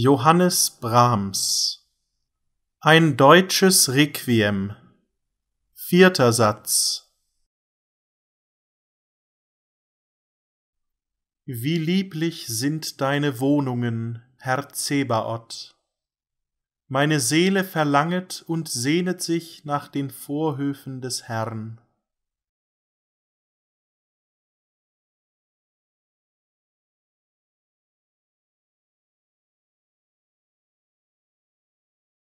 Johannes Brahms Ein deutsches Requiem Vierter Satz Wie lieblich sind deine Wohnungen, Herr Zebaoth. Meine Seele verlanget und sehnet sich nach den Vorhöfen des Herrn.